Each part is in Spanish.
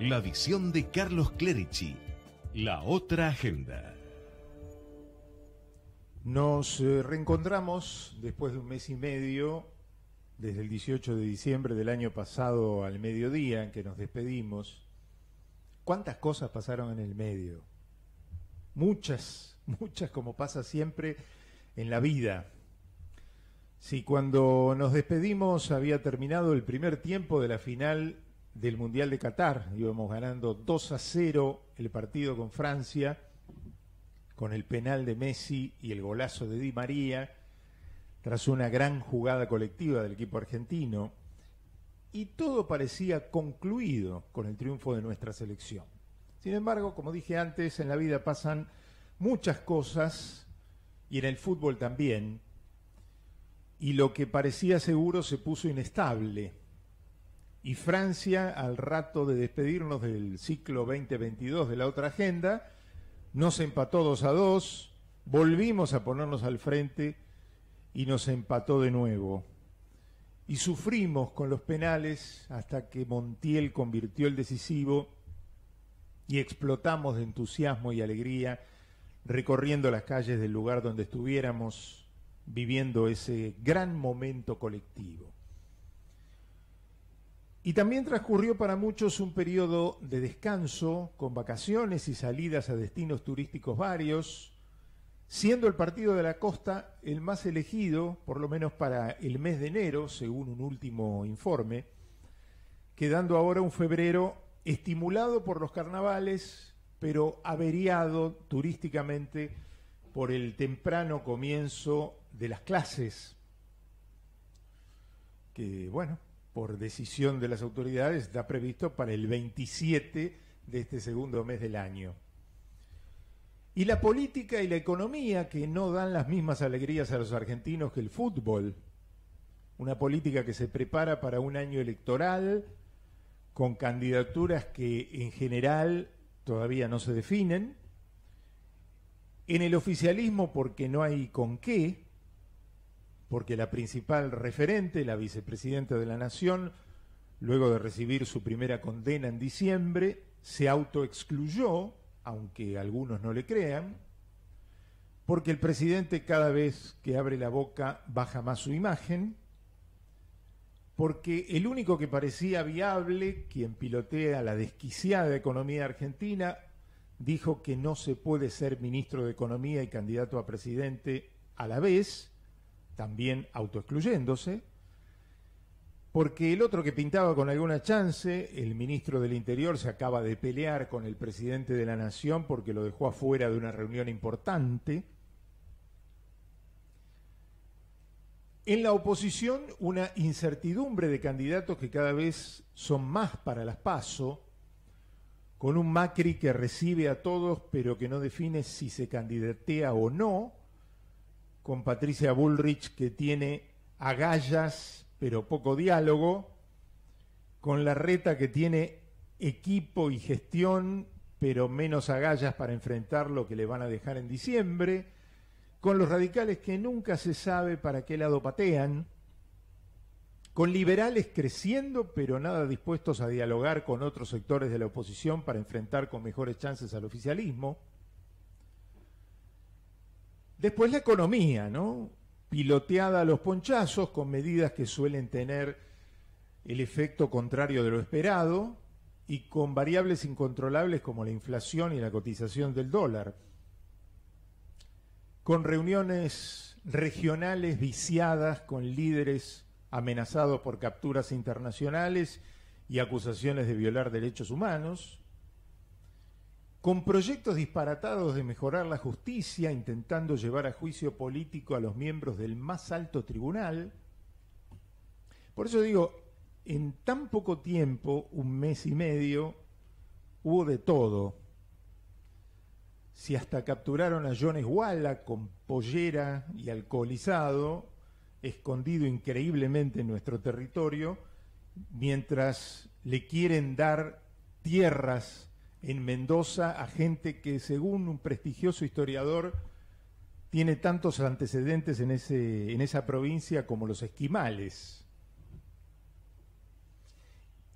La visión de Carlos Clerici. La otra agenda. Nos eh, reencontramos después de un mes y medio, desde el 18 de diciembre del año pasado al mediodía en que nos despedimos. ¿Cuántas cosas pasaron en el medio? Muchas, muchas como pasa siempre en la vida. Si cuando nos despedimos había terminado el primer tiempo de la final del Mundial de Qatar. Íbamos ganando 2 a 0 el partido con Francia, con el penal de Messi y el golazo de Di María, tras una gran jugada colectiva del equipo argentino. Y todo parecía concluido con el triunfo de nuestra selección. Sin embargo, como dije antes, en la vida pasan muchas cosas y en el fútbol también. Y lo que parecía seguro se puso inestable y Francia, al rato de despedirnos del ciclo 2022 de la otra agenda, nos empató 2 a 2, volvimos a ponernos al frente y nos empató de nuevo. Y sufrimos con los penales hasta que Montiel convirtió el decisivo y explotamos de entusiasmo y alegría recorriendo las calles del lugar donde estuviéramos viviendo ese gran momento colectivo. Y también transcurrió para muchos un periodo de descanso, con vacaciones y salidas a destinos turísticos varios, siendo el Partido de la Costa el más elegido, por lo menos para el mes de enero, según un último informe, quedando ahora un febrero estimulado por los carnavales, pero averiado turísticamente por el temprano comienzo de las clases, que bueno, por decisión de las autoridades, está previsto para el 27 de este segundo mes del año. Y la política y la economía que no dan las mismas alegrías a los argentinos que el fútbol. Una política que se prepara para un año electoral con candidaturas que en general todavía no se definen. En el oficialismo porque no hay con qué, porque la principal referente, la vicepresidenta de la Nación, luego de recibir su primera condena en diciembre, se autoexcluyó, aunque algunos no le crean, porque el presidente cada vez que abre la boca baja más su imagen, porque el único que parecía viable, quien pilotea la desquiciada economía argentina, dijo que no se puede ser ministro de Economía y candidato a presidente a la vez, también autoexcluyéndose, porque el otro que pintaba con alguna chance, el ministro del Interior se acaba de pelear con el presidente de la Nación porque lo dejó afuera de una reunión importante. En la oposición, una incertidumbre de candidatos que cada vez son más para las PASO, con un Macri que recibe a todos pero que no define si se candidatea o no, con Patricia Bullrich que tiene agallas pero poco diálogo, con la reta que tiene equipo y gestión pero menos agallas para enfrentar lo que le van a dejar en diciembre, con los radicales que nunca se sabe para qué lado patean, con liberales creciendo pero nada dispuestos a dialogar con otros sectores de la oposición para enfrentar con mejores chances al oficialismo, Después la economía, ¿no? Piloteada a los ponchazos con medidas que suelen tener el efecto contrario de lo esperado y con variables incontrolables como la inflación y la cotización del dólar. Con reuniones regionales viciadas con líderes amenazados por capturas internacionales y acusaciones de violar derechos humanos, con proyectos disparatados de mejorar la justicia, intentando llevar a juicio político a los miembros del más alto tribunal. Por eso digo, en tan poco tiempo, un mes y medio, hubo de todo. Si hasta capturaron a Jones Walla con pollera y alcoholizado, escondido increíblemente en nuestro territorio, mientras le quieren dar tierras en Mendoza a gente que, según un prestigioso historiador, tiene tantos antecedentes en, esa provincia como los esquimales.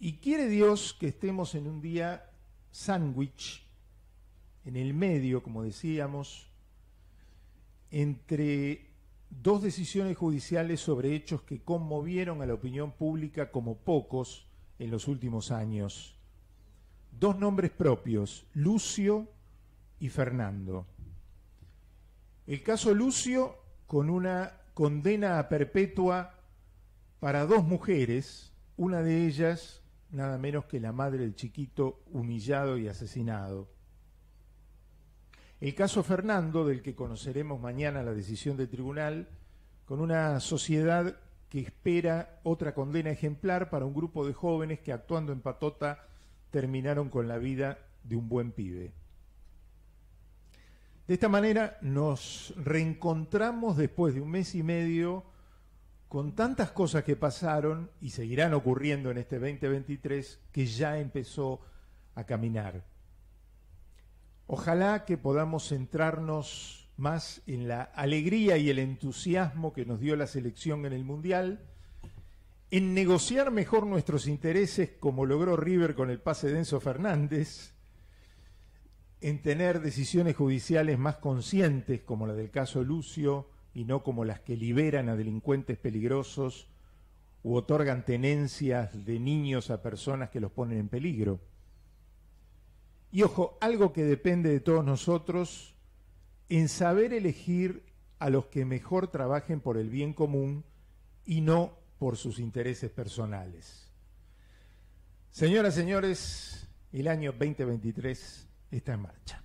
Y quiere Dios que estemos en un día sándwich, en el medio, como decíamos, entre dos decisiones judiciales sobre hechos que conmovieron a la opinión pública como pocos en los últimos años dos nombres propios, Lucio y Fernando. El caso Lucio, con una condena a perpetua para dos mujeres, una de ellas nada menos que la madre del chiquito humillado y asesinado. El caso Fernando, del que conoceremos mañana la decisión del tribunal, con una sociedad que espera otra condena ejemplar para un grupo de jóvenes que actuando en patota terminaron con la vida de un buen pibe. De esta manera nos reencontramos después de un mes y medio con tantas cosas que pasaron y seguirán ocurriendo en este 2023 que ya empezó a caminar. Ojalá que podamos centrarnos más en la alegría y el entusiasmo que nos dio la selección en el Mundial en negociar mejor nuestros intereses, como logró River con el pase de Enzo Fernández, en tener decisiones judiciales más conscientes, como la del caso Lucio, y no como las que liberan a delincuentes peligrosos u otorgan tenencias de niños a personas que los ponen en peligro. Y ojo, algo que depende de todos nosotros, en saber elegir a los que mejor trabajen por el bien común y no por sus intereses personales. Señoras, y señores, el año 2023 está en marcha.